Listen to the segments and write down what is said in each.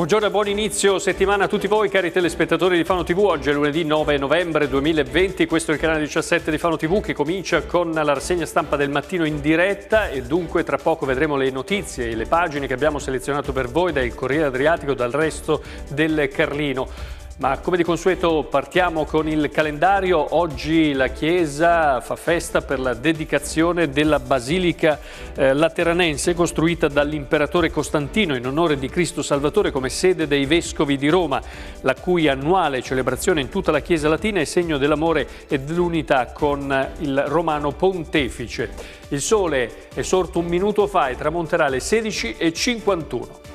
Buongiorno e buon inizio settimana a tutti voi cari telespettatori di Fano TV. Oggi è lunedì 9 novembre 2020, questo è il canale 17 di Fano TV che comincia con la rassegna stampa del mattino in diretta e dunque tra poco vedremo le notizie e le pagine che abbiamo selezionato per voi dal Corriere Adriatico, e dal resto del Carlino. Ma come di consueto partiamo con il calendario, oggi la Chiesa fa festa per la dedicazione della Basilica eh, Lateranense costruita dall'imperatore Costantino in onore di Cristo Salvatore come sede dei Vescovi di Roma, la cui annuale celebrazione in tutta la Chiesa Latina è segno dell'amore e dell'unità con il Romano Pontefice. Il sole è sorto un minuto fa e tramonterà alle 16.51.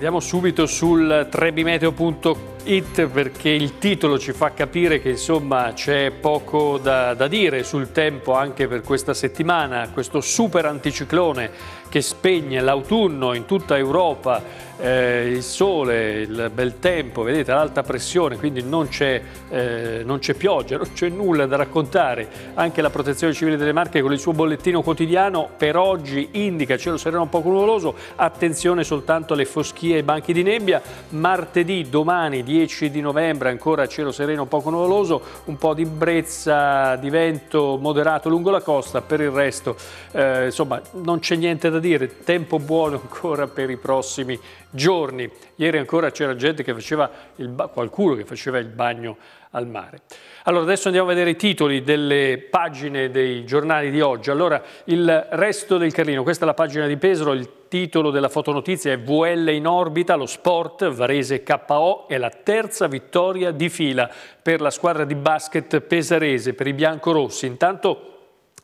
Andiamo subito sul trebimeteo.it perché il titolo ci fa capire che insomma c'è poco da, da dire sul tempo anche per questa settimana. Questo super anticiclone che spegne l'autunno in tutta Europa eh, il sole, il bel tempo, vedete l'alta pressione, quindi non c'è eh, pioggia, non c'è nulla da raccontare. Anche la protezione civile delle Marche con il suo bollettino quotidiano per oggi indica cielo sereno un po' nuvoloso, attenzione soltanto alle foschie e ai banchi di nebbia. Martedì, domani 10 di novembre, ancora cielo sereno un po' nuvoloso, un po' di brezza di vento moderato lungo la costa, per il resto eh, insomma non c'è niente da dire, tempo buono ancora per i prossimi giorni. Ieri ancora c'era gente che faceva, il, qualcuno che faceva il bagno al mare. Allora adesso andiamo a vedere i titoli delle pagine dei giornali di oggi. Allora il resto del Carlino, questa è la pagina di Pesaro, il titolo della fotonotizia è VL in orbita, lo sport, Varese KO è la terza vittoria di fila per la squadra di basket pesarese, per i biancorossi. Intanto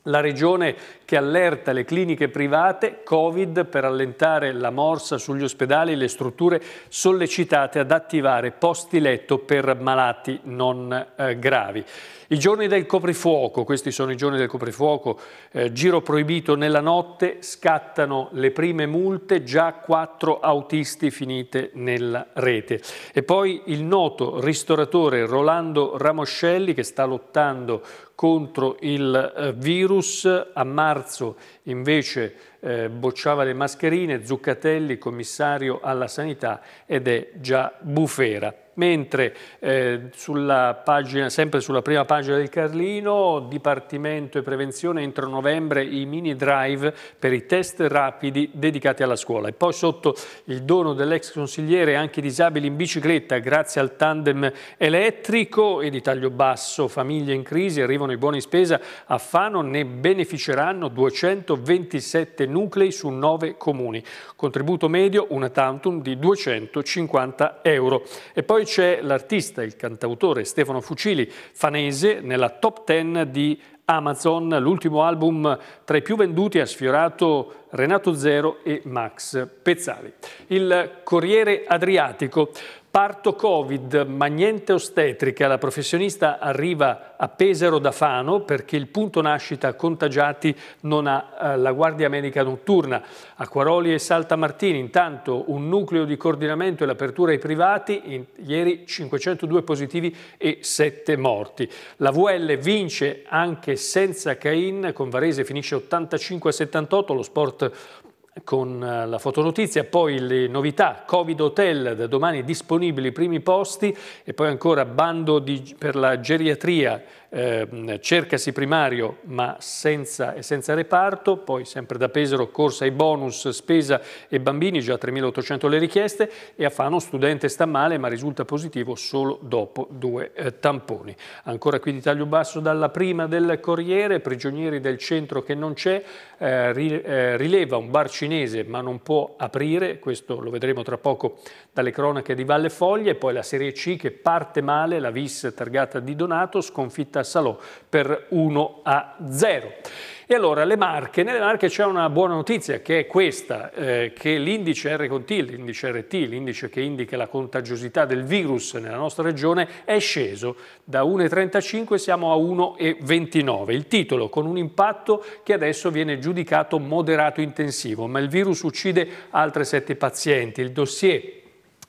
la regione che allerta le cliniche private Covid per allentare la morsa sugli ospedali e le strutture sollecitate ad attivare posti letto per malati non eh, gravi. I giorni del coprifuoco, questi sono i giorni del coprifuoco, eh, giro proibito nella notte, scattano le prime multe, già quattro autisti finite nella rete. E poi il noto ristoratore Rolando Ramoscelli che sta lottando contro il eh, virus, a marzo invece eh, bocciava le mascherine, Zuccatelli commissario alla sanità ed è già bufera mentre eh, sulla pagina, sempre sulla prima pagina del Carlino, Dipartimento e Prevenzione entro novembre i mini drive per i test rapidi dedicati alla scuola. E poi sotto il dono dell'ex consigliere anche i disabili in bicicletta grazie al tandem elettrico e di taglio basso, famiglie in crisi, arrivano i buoni spesa a Fano, ne beneficeranno 227 nuclei su 9 comuni. Contributo medio una tantum di 250 euro. E poi c'è l'artista, il cantautore Stefano Fucili, fanese, nella top ten di Amazon. L'ultimo album tra i più venduti ha sfiorato Renato Zero e Max Pezzali. Il Corriere Adriatico Parto Covid, ma niente ostetrica. La professionista arriva a Pesaro da Fano perché il punto nascita contagiati non ha eh, la Guardia Medica Notturna. Acquaroli e Salta Martini, intanto un nucleo di coordinamento e l'apertura ai privati, ieri 502 positivi e 7 morti. La VL vince anche senza Cain, con Varese finisce 85-78, lo sport con eh, la fotonotizia, poi le novità, Covid Hotel, da domani disponibili i primi posti e poi ancora bando di, per la geriatria eh, cercasi primario ma senza, senza, reparto, poi sempre da Pesaro corsa ai bonus, spesa e bambini, già 3.800 le richieste e a Fano studente sta male ma risulta positivo solo dopo due eh, tamponi. Ancora qui di taglio basso dalla prima del Corriere, prigionieri del centro che non c'è, eh, eh rileva un bar cinese ma non può aprire, questo lo vedremo tra poco dalle cronache di Valle Foglia e poi la Serie C che parte male, la Vis targata di Donato sconfitta a Salò per 1 a 0. E allora le Marche, nelle Marche c'è una buona notizia che è questa, eh, che l'indice R con T, l'indice RT, l'indice che indica la contagiosità del virus nella nostra regione è sceso, da 1,35 siamo a 1,29. Il titolo con un impatto che adesso viene giudicato moderato intensivo, ma il virus uccide altre 7 pazienti. Il dossier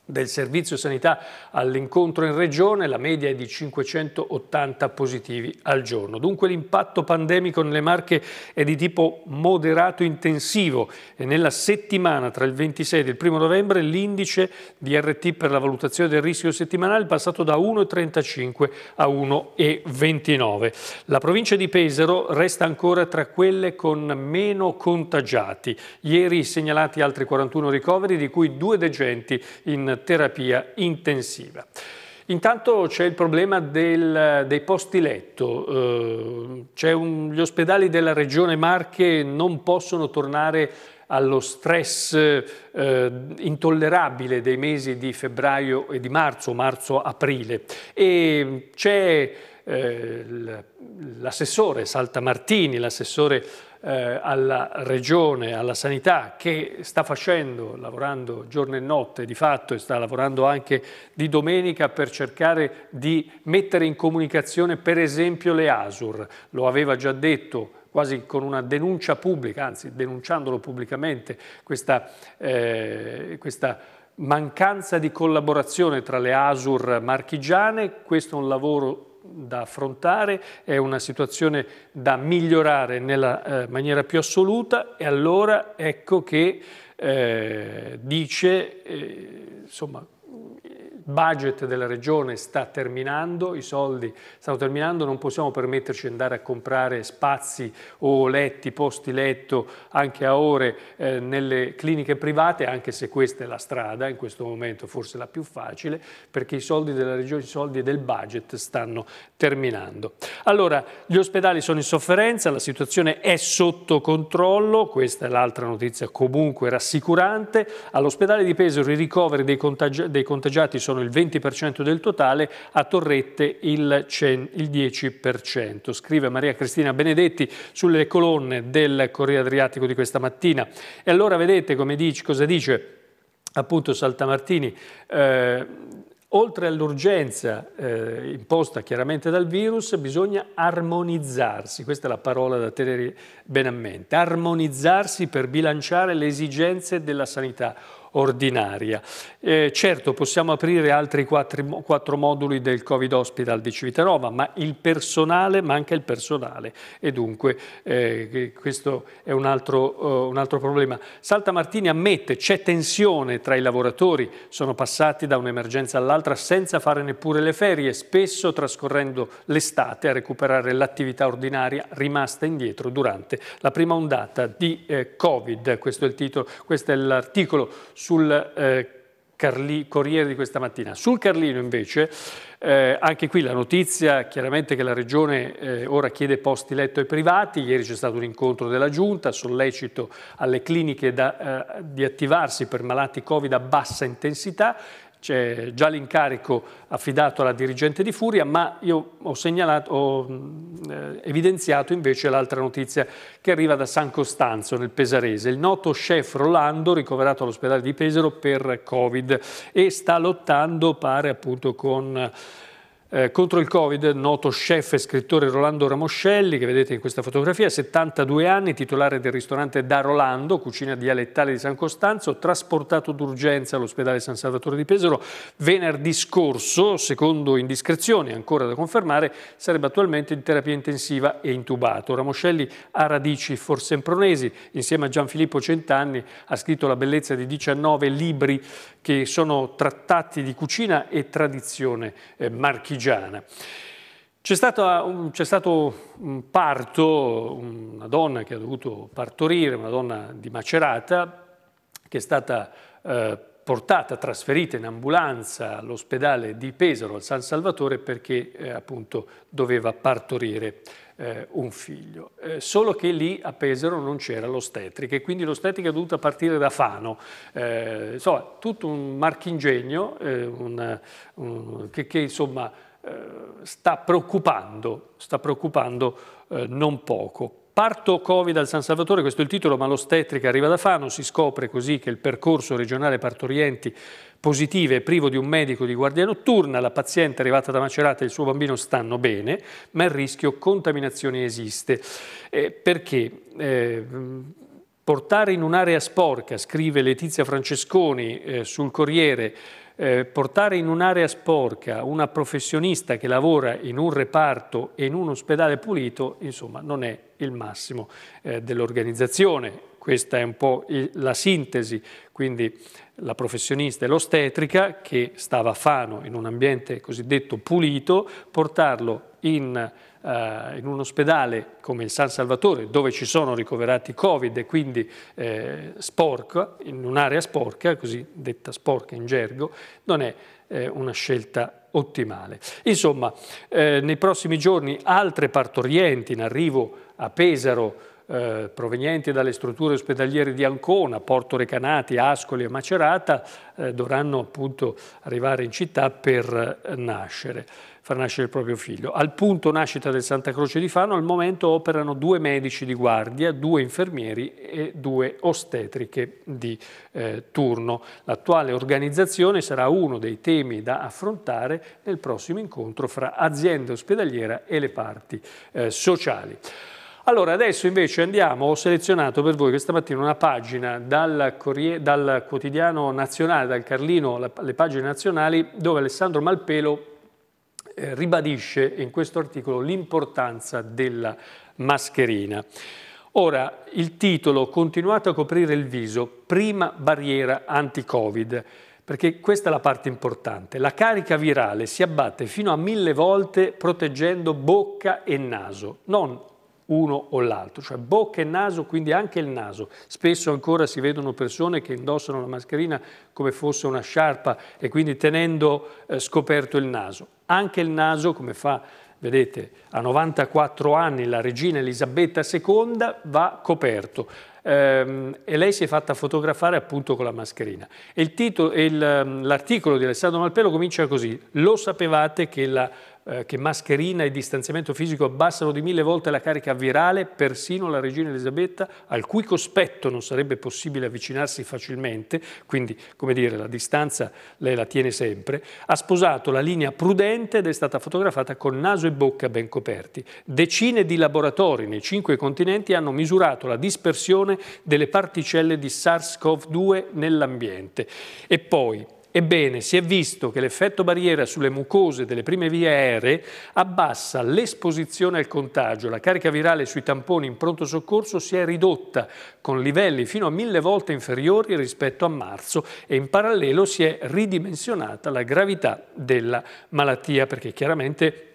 del Servizio Sanità all'incontro in regione, la media è di 580 positivi al giorno. Dunque l'impatto pandemico nelle Marche è di tipo moderato intensivo e nella settimana tra il 26 e il 1 novembre l'indice di RT per la valutazione del rischio settimanale è passato da 1,35 a 1,29. La provincia di Pesaro resta ancora tra quelle con meno contagiati. Ieri segnalati altri 41 ricoveri, di cui due degenti in terapia intensiva. Intanto c'è il problema del, dei posti letto, eh, un, gli ospedali della regione Marche non possono tornare allo stress eh, intollerabile dei mesi di febbraio e di marzo, marzo-aprile. E c'è eh, l'assessore Saltamartini, l'assessore eh, alla regione, alla sanità che sta facendo, lavorando giorno e notte di fatto e sta lavorando anche di domenica per cercare di mettere in comunicazione per esempio le ASUR, lo aveva già detto quasi con una denuncia pubblica, anzi denunciandolo pubblicamente, questa, eh, questa mancanza di collaborazione tra le ASUR marchigiane, questo è un lavoro da affrontare, è una situazione da migliorare nella eh, maniera più assoluta e allora ecco che eh, dice, eh, insomma, budget della regione sta terminando, i soldi stanno terminando, non possiamo permetterci di andare a comprare spazi o letti, posti letto anche a ore eh, nelle cliniche private, anche se questa è la strada, in questo momento forse la più facile, perché i soldi della regione, i soldi del budget stanno terminando. Allora, gli ospedali sono in sofferenza, la situazione è sotto controllo, questa è l'altra notizia comunque rassicurante, all'ospedale di Pesaro i ricoveri dei, contagi dei contagiati sono sono il 20% del totale, a Torrette il, 10%. Scrive Maria Cristina Benedetti sulle colonne del Corriere Adriatico di questa mattina. E allora vedete come dice, cosa dice appunto Saltamartini. Eh, Oltre all'urgenza eh, imposta chiaramente dal virus, bisogna armonizzarsi, questa è la parola da tenere bene a mente, armonizzarsi per bilanciare le esigenze della sanità ordinaria. Eh, certo, possiamo aprire altri quattro, quattro, moduli del Covid Hospital di Civitanova, ma il personale, manca il personale e dunque eh, questo è un altro, uh, un altro problema. Salta Martini ammette c'è tensione tra i lavoratori, sono passati da un'emergenza all'altra senza fare neppure le ferie, spesso trascorrendo l'estate a recuperare l'attività ordinaria rimasta indietro durante la prima ondata di eh, Covid. Questo è l'articolo sul eh, Carli, Corriere di questa mattina. Sul Carlino invece, eh, anche qui la notizia chiaramente che la Regione eh, ora chiede posti letto ai privati, ieri c'è stato un incontro della Giunta, sollecito alle cliniche da, eh, di attivarsi per malati Covid a bassa intensità c'è già l'incarico affidato alla dirigente di Furia, ma io ho, segnalato, ho eh, evidenziato invece l'altra notizia che arriva da San Costanzo, nel Pesarese. Il noto chef Rolando, ricoverato all'ospedale di Pesaro per Covid e sta lottando, pare, appunto con eh, contro il Covid, noto chef e scrittore Rolando Ramoscelli, che vedete in questa fotografia, 72 anni, titolare del ristorante Da Rolando, cucina dialettale di San Costanzo, trasportato d'urgenza all'ospedale San Salvatore di Pesaro venerdì scorso, secondo indiscrezioni ancora da confermare, sarebbe attualmente in terapia intensiva e intubato. Ramoscelli ha radici forsempronesi, insieme a Gianfilippo Centanni ha scritto La bellezza di 19 libri che sono trattati di cucina e tradizione eh, marchigiana. C'è, stato, ah, stato un parto, una donna che ha dovuto partorire, una donna di Macerata, che è stata eh, portata, trasferita in ambulanza all'ospedale di Pesaro, al San Salvatore, perché eh, appunto doveva partorire eh, un figlio. Eh, solo che lì a Pesaro non c'era l'ostetrica e quindi l'ostetrica è dovuta partire da Fano. Eh, insomma, tutto un marchingegno eh, un, un, che, che insomma, eh, sta preoccupando, sta preoccupando eh, non poco. Parto Covid al San Salvatore, questo è il titolo, ma l'ostetrica arriva da Fano, si scopre così che il percorso regionale partorienti positive, privo di un medico di guardia notturna, la paziente arrivata da Macerata e il suo bambino stanno bene, ma il rischio contaminazione esiste. Eh, perché? Eh, portare in un'area sporca, scrive Letizia Francesconi eh, sul Corriere, eh, portare in un'area sporca una professionista che lavora in un reparto e in un ospedale pulito, insomma, non è il massimo eh, dell'organizzazione questa è un po' la sintesi, quindi la professionista e l'ostetrica che stava a Fano in un ambiente cosiddetto pulito, portarlo in eh, in un ospedale come il San Salvatore dove ci sono ricoverati Covid e quindi eh, sporca, in un'area sporca, così detta sporca in gergo, non è eh, una scelta ottimale. Insomma, eh, nei prossimi giorni altre partorienti in arrivo a Pesaro eh, provenienti dalle strutture ospedaliere di Ancona, Porto Recanati, Ascoli e Macerata eh, dovranno appunto arrivare in città per eh, nascere, far nascere il proprio figlio. Al punto nascita del Santa Croce di Fano al momento operano due medici di guardia, due infermieri e due ostetriche di eh, turno. L'attuale organizzazione sarà uno dei temi da affrontare nel prossimo incontro fra azienda ospedaliera e le parti eh, sociali. Allora, adesso invece andiamo, ho selezionato per voi questa mattina una pagina dal, dal quotidiano nazionale, dal Carlino, le pagine nazionali, dove Alessandro Malpelo eh, ribadisce in questo articolo l'importanza della mascherina. Ora, il titolo Continuate a coprire il viso, prima barriera anti-Covid, perché questa è la parte importante. La carica virale si abbatte fino a mille volte proteggendo bocca e naso, non uno o l'altro, cioè bocca e naso, quindi anche il naso. Spesso ancora si vedono persone che indossano la mascherina come fosse una sciarpa e quindi tenendo eh, scoperto il naso. Anche il naso, come fa, vedete, a 94 anni la regina Elisabetta II, va coperto. Ehm, e lei si è fatta fotografare appunto con la mascherina. Ehm, l'articolo di Alessandro Malpelo comincia così, lo sapevate che la eh, che mascherina e distanziamento fisico abbassano di mille volte la carica virale, persino la regina Elisabetta, al cui cospetto non sarebbe possibile avvicinarsi facilmente, quindi come dire la distanza lei la tiene sempre, ha sposato la linea prudente ed è stata fotografata con naso e bocca ben coperti. Decine di laboratori nei cinque continenti hanno misurato la dispersione delle particelle di SARS-CoV-2 nell'ambiente. E poi, Ebbene, si è visto che l'effetto barriera sulle mucose delle prime vie aeree abbassa l'esposizione al contagio, la carica virale sui tamponi in pronto soccorso si è ridotta con livelli fino a mille volte inferiori rispetto a marzo e in parallelo si è ridimensionata la gravità della malattia perché chiaramente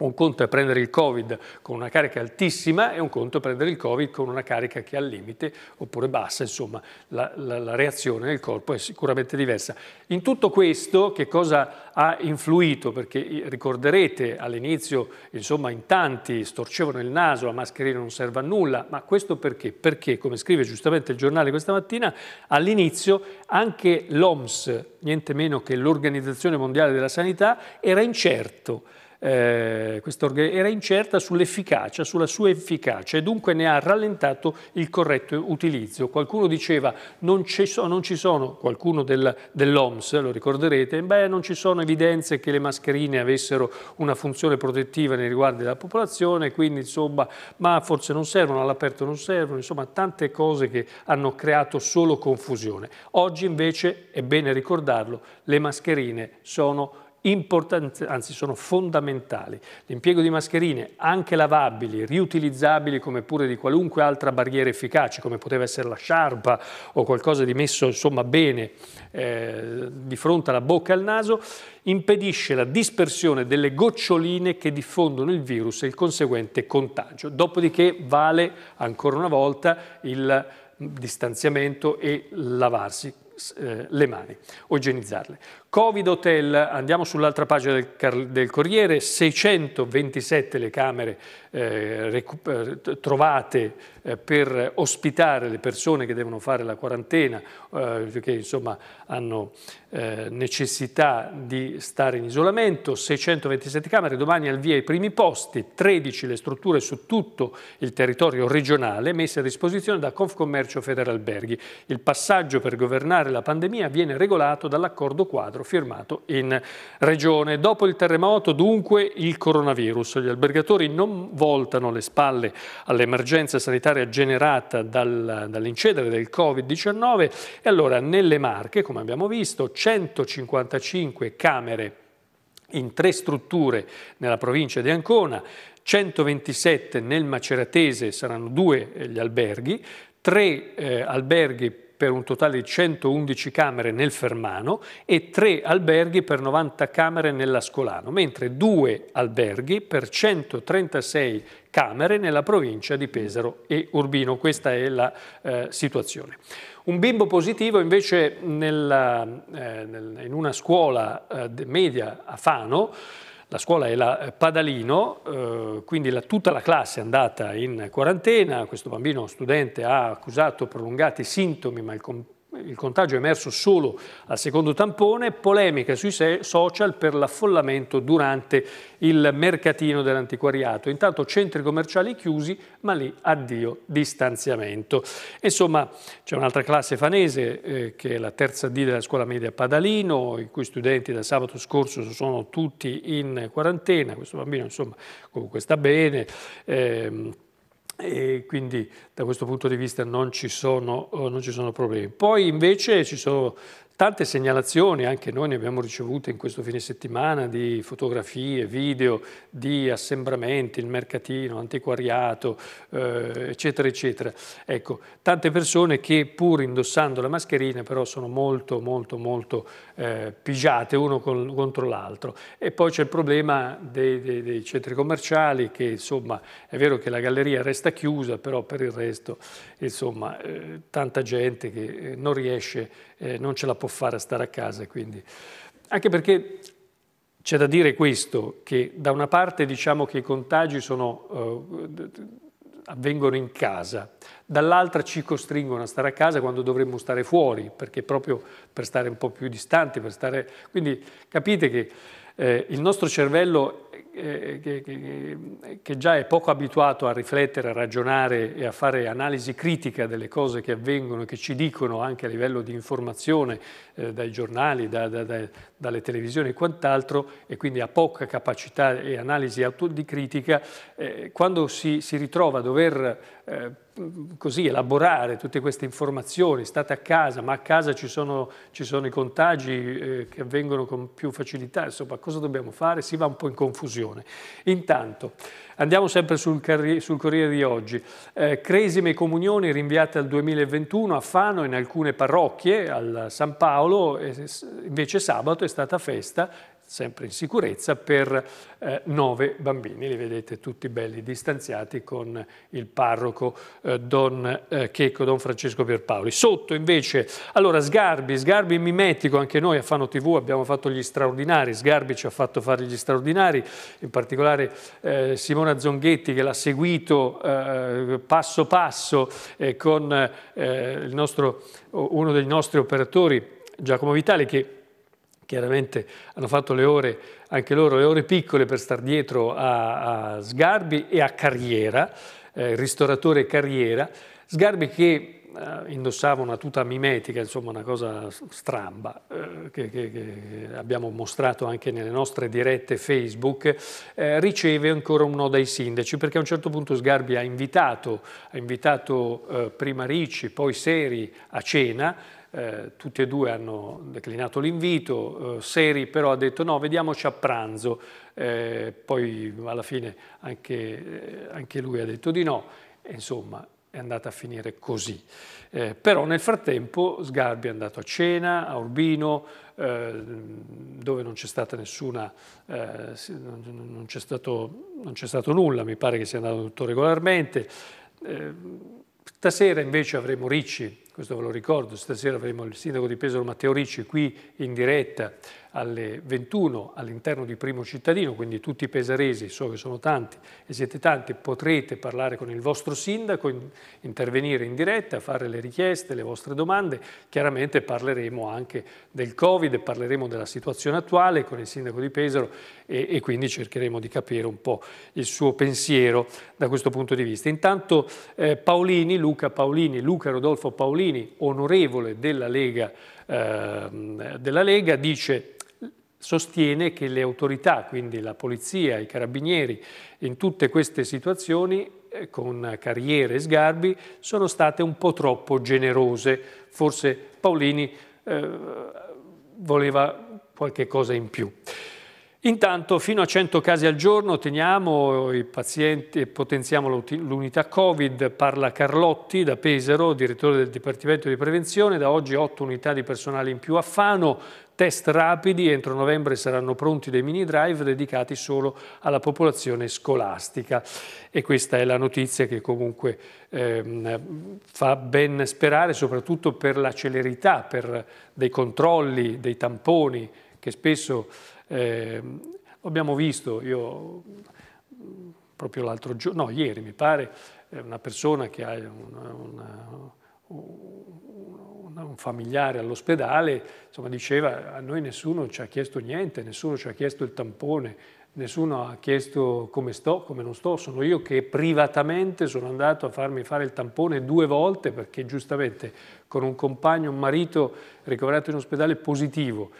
un conto è prendere il Covid con una carica altissima e un conto è prendere il Covid con una carica che è al limite oppure bassa, insomma la, la, la reazione del corpo è sicuramente diversa. In tutto questo che cosa ha influito? Perché ricorderete all'inizio, insomma in tanti storcevano il naso, la mascherina non serve a nulla, ma questo perché? Perché, come scrive giustamente il giornale questa mattina, all'inizio anche l'OMS, niente meno che l'Organizzazione Mondiale della Sanità, era incerto eh, era incerta sull'efficacia, sulla sua efficacia e dunque ne ha rallentato il corretto utilizzo. Qualcuno diceva non ci sono, non ci sono qualcuno del, dell'OMS, lo ricorderete, beh, non ci sono evidenze che le mascherine avessero una funzione protettiva nei riguardi della popolazione, quindi insomma, ma forse non servono, all'aperto non servono, insomma tante cose che hanno creato solo confusione. Oggi invece, è bene ricordarlo, le mascherine sono importanti, anzi sono fondamentali. L'impiego di mascherine, anche lavabili, riutilizzabili come pure di qualunque altra barriera efficace, come poteva essere la sciarpa o qualcosa di messo insomma, bene eh, di fronte alla bocca e al naso, impedisce la dispersione delle goccioline che diffondono il virus e il conseguente contagio. Dopodiché vale ancora una volta il distanziamento e lavarsi eh, le mani o igienizzarle. Covid Hotel, andiamo sull'altra pagina del, del, Corriere, 627 le camere eh, eh, trovate eh, per ospitare le persone che devono fare la quarantena, eh, che insomma hanno eh, necessità di stare in isolamento, 627 camere, domani al via i primi posti, 13 le strutture su tutto il territorio regionale messe a disposizione da Confcommercio Federalberghi. Il passaggio per governare la pandemia viene regolato dall'accordo quadro altro firmato in regione. Dopo il terremoto dunque il coronavirus. Gli albergatori non voltano le spalle all'emergenza sanitaria generata dal, dall'incedere del Covid-19 e allora nelle Marche, come abbiamo visto, 155 camere in tre strutture nella provincia di Ancona, 127 nel Maceratese saranno due eh, gli alberghi, tre eh, alberghi per un totale di 111 camere nel Fermano e 3 alberghi per 90 camere nell'Ascolano, mentre 2 alberghi per 136 camere nella provincia di Pesaro e Urbino. Questa è la eh, situazione. Un bimbo positivo invece nella, eh, in una scuola eh, media a Fano la scuola è la eh, Padalino, eh, quindi la, tutta la classe è andata in quarantena, questo bambino studente ha accusato prolungati sintomi, ma il il contagio è emerso solo al secondo tampone, polemica sui social per l'affollamento durante il mercatino dell'antiquariato. Intanto centri commerciali chiusi, ma lì addio distanziamento. Insomma, c'è un'altra classe fanese eh, che è la terza D della scuola media Padalino, i cui studenti da sabato scorso sono tutti in quarantena. Questo bambino, insomma, comunque sta bene. Eh, e quindi da questo punto di vista non ci sono, eh, non ci sono problemi. Poi invece ci sono tante segnalazioni, anche noi ne abbiamo ricevute in questo fine settimana, di fotografie, video, di assembramenti, il mercatino, antiquariato, eh, eccetera, eccetera. Ecco, tante persone che pur indossando la mascherina però sono molto, molto, molto eh, pigiate uno con, contro l'altro. E poi c'è il problema dei, dei, dei centri commerciali che insomma è vero che la galleria resta chiusa, però per il resto insomma eh, tanta gente che eh, non riesce, eh, non ce la può fare a stare a casa. Quindi. Anche perché c'è da dire questo, che da una parte diciamo che i contagi sono, eh, avvengono in casa, dall'altra ci costringono a stare a casa quando dovremmo stare fuori, perché proprio per stare un po' più distanti, per stare... quindi capite che eh, il nostro cervello eh, che, che, già è poco abituato a riflettere, a ragionare e a fare analisi critica delle cose che avvengono, e che ci dicono anche a livello di informazione eh, dai giornali, da, da, da, dalle televisioni e quant'altro, e quindi ha poca capacità e analisi di critica, eh, quando si, si, ritrova a dover eh, così elaborare tutte queste informazioni, state a casa, ma a casa ci sono, ci sono i contagi eh, che avvengono con più facilità, insomma cosa dobbiamo fare? Si va un po' in confusione confusione. Intanto Andiamo sempre sul, sul Corriere di oggi. Eh, cresime comunioni rinviate al 2021 a Fano in alcune parrocchie, al San Paolo, invece sabato è stata festa sempre in sicurezza, per eh, nove bambini. Li vedete tutti belli distanziati con il parroco eh, Don eh, Checco, Don Francesco Pierpaoli. Sotto invece, allora Sgarbi, Sgarbi mimetico, anche noi a Fano TV abbiamo fatto gli straordinari, Sgarbi ci ha fatto fare gli straordinari, in particolare eh, Simona Simona Zonghetti che l'ha seguito eh, passo passo eh, con eh, nostro, uno dei nostri operatori, Giacomo Vitale, che chiaramente hanno fatto le ore, anche loro le ore piccole per star dietro a, a Sgarbi e a Carriera, eh, ristoratore Carriera, Sgarbi che eh, indossava una tuta mimetica, insomma una cosa stramba eh, che, che, che, abbiamo mostrato anche nelle nostre dirette Facebook, eh, riceve ancora un no dai sindaci perché a un certo punto Sgarbi ha invitato, ha invitato eh, prima Ricci, poi Seri a cena eh, tutti e due hanno declinato l'invito, eh, Seri però ha detto no, vediamoci a pranzo, eh, poi alla fine anche, eh, anche lui ha detto di no, insomma è andata a finire così. Eh, però nel frattempo Sgarbi è andato a cena, a Urbino, eh, dove non c'è stata nessuna, eh, non c'è stato, stato, nulla, mi pare che sia andato tutto regolarmente. Eh, stasera invece avremo Ricci questo ve lo ricordo, stasera avremo il sindaco di Pesaro Matteo Ricci qui in diretta alle 21 all'interno di Primo Cittadino, quindi tutti i pesaresi, so che sono tanti e siete tanti, potrete parlare con il vostro sindaco, intervenire in diretta, fare le richieste, le vostre domande. Chiaramente parleremo anche del Covid, parleremo della situazione attuale con il sindaco di Pesaro e, e quindi cercheremo di capire un po' il suo pensiero da questo punto di vista. Intanto eh, Paolini, Luca Paolini, Luca Rodolfo Paolini, Salvini, onorevole della Lega, eh, della Lega dice sostiene che le autorità, quindi la polizia, i carabinieri, in tutte queste situazioni eh, con carriere e sgarbi sono state un po' troppo generose. Forse Paolini eh, voleva qualche cosa in più. Intanto fino a 100 casi al giorno teniamo i pazienti e potenziamo l'unità Covid, parla Carlotti da Pesaro, direttore del Dipartimento di Prevenzione, da oggi 8 unità di personale in più a Fano, test rapidi, entro novembre saranno pronti dei mini drive dedicati solo alla popolazione scolastica e questa è la notizia che comunque ehm, fa ben sperare soprattutto per la celerità, per dei controlli, dei tamponi che spesso eh, abbiamo visto, io proprio l'altro giorno, no ieri mi pare, eh, una persona che ha una, una, una, un familiare all'ospedale, insomma diceva a noi nessuno ci ha chiesto niente, nessuno ci ha chiesto il tampone, nessuno ha chiesto come sto, come non sto, sono io che privatamente sono andato a farmi fare il tampone due volte perché giustamente con un compagno, un marito ricoverato in ospedale positivo,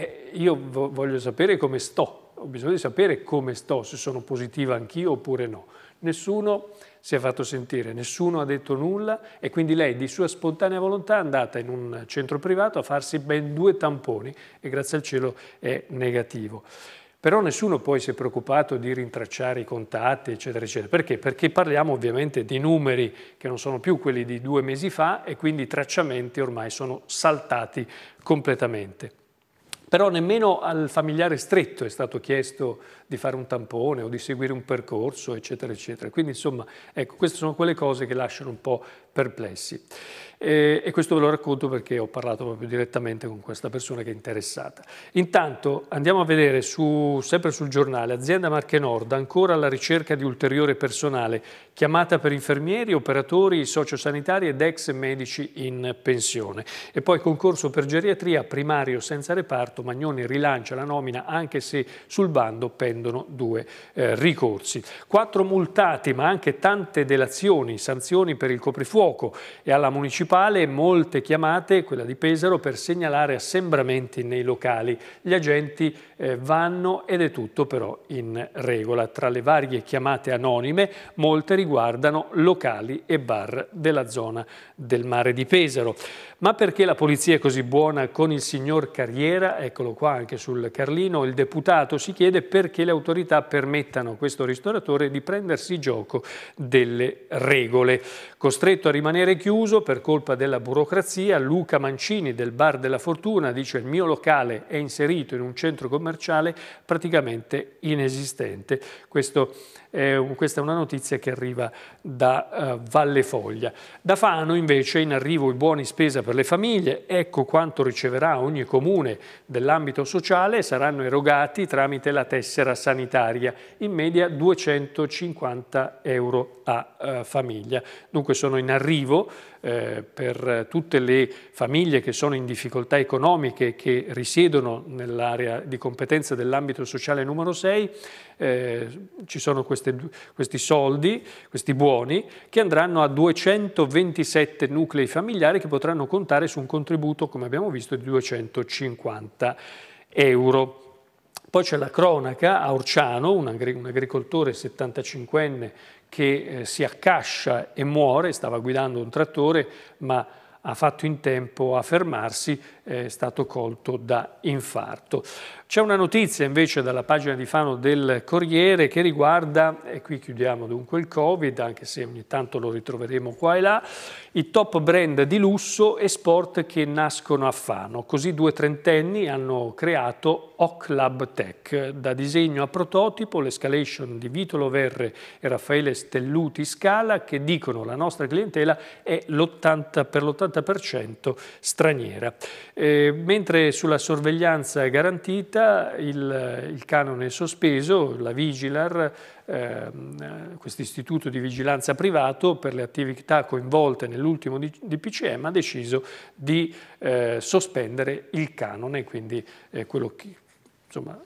eh, io voglio sapere come sto, ho bisogno di sapere come sto, se sono positiva anch'io oppure no. Nessuno si è fatto sentire, nessuno ha detto nulla e quindi lei di sua spontanea volontà è andata in un centro privato a farsi ben due tamponi e grazie al cielo è negativo. Però nessuno poi si è preoccupato di rintracciare i contatti, eccetera, eccetera. Perché? Perché parliamo ovviamente di numeri che non sono più quelli di due mesi fa e quindi i tracciamenti ormai sono saltati completamente. Però nemmeno al familiare stretto è stato chiesto di fare un tampone o di seguire un percorso, eccetera, eccetera. Quindi, insomma, ecco, queste sono quelle cose che lasciano un po' perplessi e, e questo ve lo racconto perché ho parlato proprio direttamente con questa persona che è interessata. Intanto andiamo a vedere su, sempre sul giornale, azienda Marche Nord, ancora alla ricerca di ulteriore personale, chiamata per infermieri, operatori sociosanitari ed ex medici in pensione. E poi concorso per geriatria, primario senza reparto, Magnoni rilancia la nomina anche se sul bando pendono due eh, ricorsi. Quattro multati ma anche tante delazioni, sanzioni per il coprifuoco e alla municipalità principale molte chiamate, quella di Pesaro, per segnalare assembramenti nei locali. Gli agenti eh, vanno ed è tutto però in regola. Tra le varie chiamate anonime molte riguardano locali e bar della zona del mare di Pesaro. Ma perché la polizia è così buona con il signor Carriera? Eccolo qua anche sul Carlino. Il deputato si chiede perché le autorità permettano a questo ristoratore di prendersi gioco delle regole. Costretto a rimanere chiuso per colpa della burocrazia, Luca Mancini del Bar della Fortuna dice il mio locale è inserito in un centro commerciale commerciale praticamente inesistente. Questo eh, questa è una notizia che arriva da eh, Valle Foglia. Da Fano invece in arrivo i buoni spesa per le famiglie, ecco quanto riceverà ogni comune dell'ambito sociale, saranno erogati tramite la tessera sanitaria, in media 250 euro a eh, famiglia. Dunque sono in arrivo eh, per tutte le famiglie che sono in difficoltà economiche che risiedono nell'area di competenza dell'ambito sociale numero 6 eh, ci sono queste, questi soldi, questi buoni, che andranno a 227 nuclei familiari che potranno contare su un contributo, come abbiamo visto, di 250 euro. Poi c'è la cronaca a Orciano, un, agricoltore 75enne che eh, si accascia e muore, stava guidando un trattore ma ha fatto in tempo a fermarsi, eh, è stato colto da infarto. C'è una notizia invece dalla pagina di Fano del Corriere che riguarda, e qui chiudiamo dunque il Covid, anche se ogni tanto lo ritroveremo qua e là, i top brand di lusso e sport che nascono a Fano. Così due trentenni hanno creato Oclab Tech, da disegno a prototipo, l'escalation di Vitolo Verre e Raffaele Stelluti Scala che dicono la nostra clientela è l'80, per l'80% straniera. Eh, mentre sulla sorveglianza garantita vita il, il canone è sospeso, la Vigilar, eh, questo istituto di vigilanza privato per le attività coinvolte nell'ultimo DPCM ha deciso di eh, sospendere il canone, quindi eh, quello che insomma,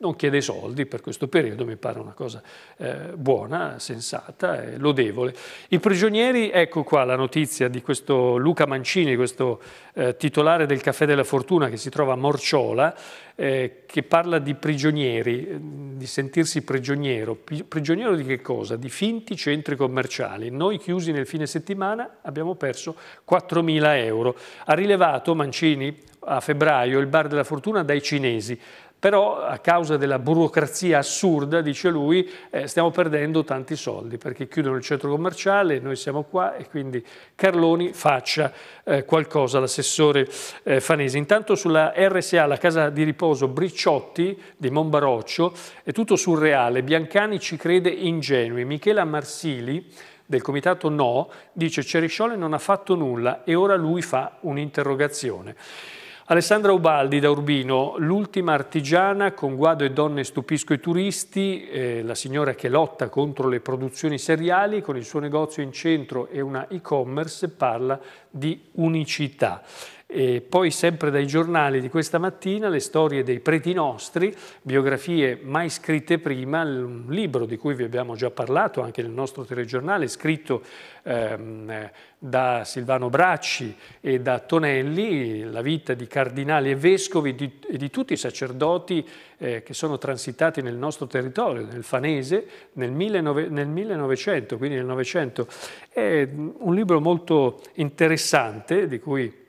non chiede soldi per questo periodo, mi pare una cosa eh, buona, sensata e lodevole. I prigionieri, ecco qua la notizia di questo Luca Mancini, questo eh, titolare del Caffè della Fortuna che si trova a Morciola, eh, che parla di prigionieri, eh, di sentirsi prigioniero. Prigioniero di che cosa? Di finti centri commerciali. Noi chiusi nel fine settimana abbiamo perso 4.000 euro. Ha rilevato Mancini a febbraio il bar della fortuna dai cinesi. Però a causa della burocrazia assurda, dice lui, eh, stiamo perdendo tanti soldi perché chiudono il centro commerciale, noi siamo qua e quindi Carloni faccia eh, qualcosa, l'assessore eh, Fanesi. Intanto sulla RSA, la casa di riposo Briciotti di Monbaroccio, è tutto surreale, Biancani ci crede ingenui, Michela Marsili del comitato No dice Ceriscioli non ha fatto nulla e ora lui fa un'interrogazione. Alessandra Ubaldi da Urbino, l'ultima artigiana con guado e donne stupisco i turisti, eh, la signora che lotta contro le produzioni seriali con il suo negozio in centro e una e-commerce parla di unicità. E poi sempre dai giornali di questa mattina le storie dei preti nostri, biografie mai scritte prima, un libro di cui vi abbiamo già parlato anche nel nostro telegiornale, scritto ehm, da Silvano Bracci e da Tonelli, la vita di cardinali e vescovi di, e di tutti i sacerdoti eh, che sono transitati nel nostro territorio, nel Fanese, nel, 19, nel 1900, quindi nel Novecento. È un libro molto interessante di cui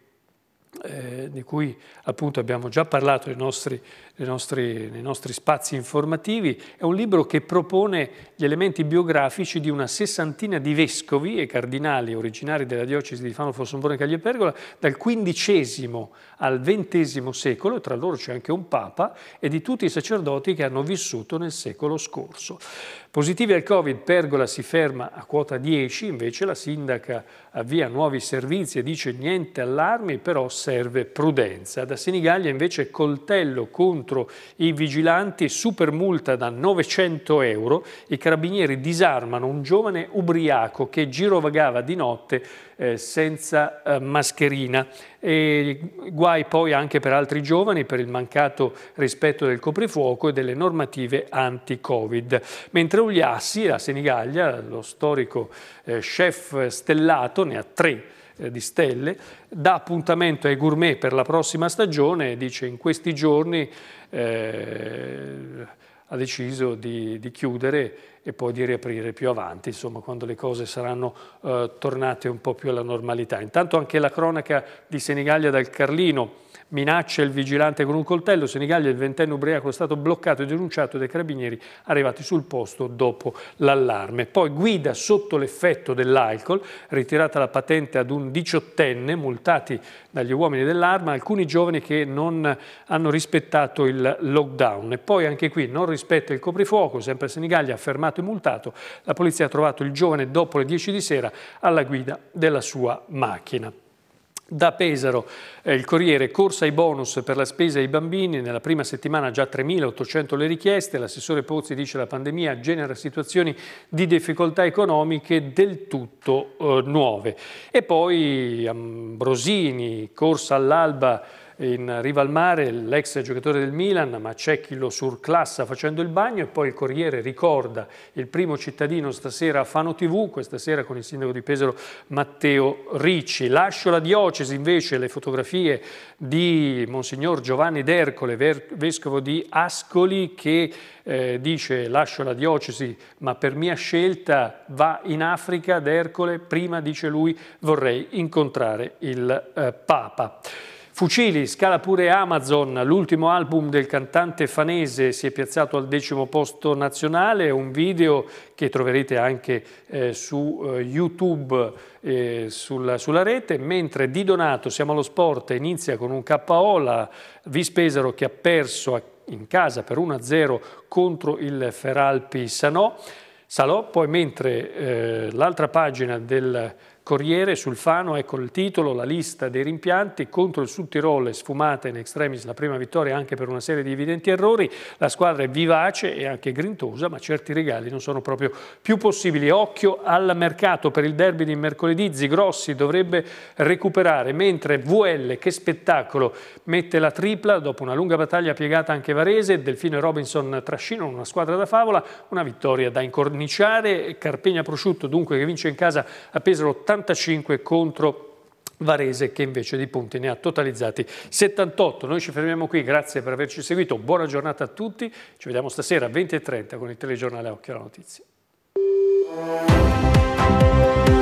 eh, di cui appunto abbiamo già parlato, i nostri nostre, nei nostri spazi informativi. È un libro che propone gli elementi biografici di una sessantina di vescovi e cardinali originari della diocesi di Fano Fossombrone Cagliepergola dal XV al XX secolo, e tra loro c'è anche un papa, e di tutti i sacerdoti che hanno vissuto nel secolo scorso. Positivi al Covid, Pergola si ferma a quota 10, invece la sindaca avvia nuovi servizi e dice niente allarmi, però serve prudenza. Da Senigallia invece coltello contro contro i vigilanti, super multa da 900 euro, i carabinieri disarmano un giovane ubriaco che girovagava di notte eh, senza eh, mascherina. E guai poi anche per altri giovani per il mancato rispetto del coprifuoco e delle normative anti-Covid. Mentre Ugliassi, la Senigallia, lo storico eh, chef stellato, ne ha tre eh, di stelle, dà appuntamento ai gourmet per la prossima stagione e dice in questi giorni eh, ha deciso di, di chiudere e poi di riaprire più avanti, insomma, quando le cose saranno eh, tornate un po' più alla normalità. Intanto anche la cronaca di Senigallia dal Carlino minaccia il vigilante con un coltello, Senigallia, il ventenne ubriaco, è stato bloccato e denunciato dai carabinieri arrivati sul posto dopo l'allarme. Poi guida sotto l'effetto dell'alcol, ritirata la patente ad un diciottenne, multati dagli uomini dell'arma, alcuni giovani che non hanno rispettato il lockdown. E poi anche qui non rispetta il coprifuoco, sempre Senigallia ha affermato fermato e multato. La polizia ha trovato il giovane dopo le 10 di sera alla guida della sua macchina. Da Pesaro eh, il Corriere corsa ai bonus per la spesa ai bambini, nella prima settimana già 3.800 le richieste, l'assessore Pozzi dice che la pandemia genera situazioni di difficoltà economiche del tutto eh, nuove. E poi Ambrosini, corsa all'alba in riva al mare l'ex giocatore del Milan, ma c'è chi lo surclassa facendo il bagno e poi il Corriere ricorda il primo cittadino stasera a Fano TV, questa sera con il sindaco di Pesaro Matteo Ricci. Lascio la diocesi invece le fotografie di Monsignor Giovanni D'Ercole, vescovo di Ascoli, che eh, dice lascio la diocesi ma per mia scelta va in Africa D'Ercole, prima dice lui vorrei incontrare il eh, Papa. Fucili, scala pure Amazon, l'ultimo album del cantante fanese si è piazzato al decimo posto nazionale, un video che troverete anche eh, su eh, YouTube eh, sulla, sulla, rete, mentre Di Donato, siamo allo sport, inizia con un KO, la Vispesaro che ha perso in casa per 1-0 contro il Feralpi Sanò, Salò, poi mentre eh, l'altra pagina del Corriere sul Fano, ecco il titolo, la lista dei rimpianti contro il Sud Tirol è sfumata in extremis la prima vittoria anche per una serie di evidenti errori, la squadra è vivace e anche grintosa ma certi regali non sono proprio più possibili. Occhio al mercato per il derby di mercoledì, Zigrossi dovrebbe recuperare mentre VL che spettacolo mette la tripla dopo una lunga battaglia piegata anche Varese, Delfino e Robinson trascinano una squadra da favola, una vittoria da incorniciare, Carpegna Prosciutto dunque che vince in casa a Pesaro 80 45 contro Varese che invece di punti ne ha totalizzati 78. Noi ci fermiamo qui, grazie per averci seguito, buona giornata a tutti, ci vediamo stasera alle 20.30 con il telegiornale Occhio alla Notizia.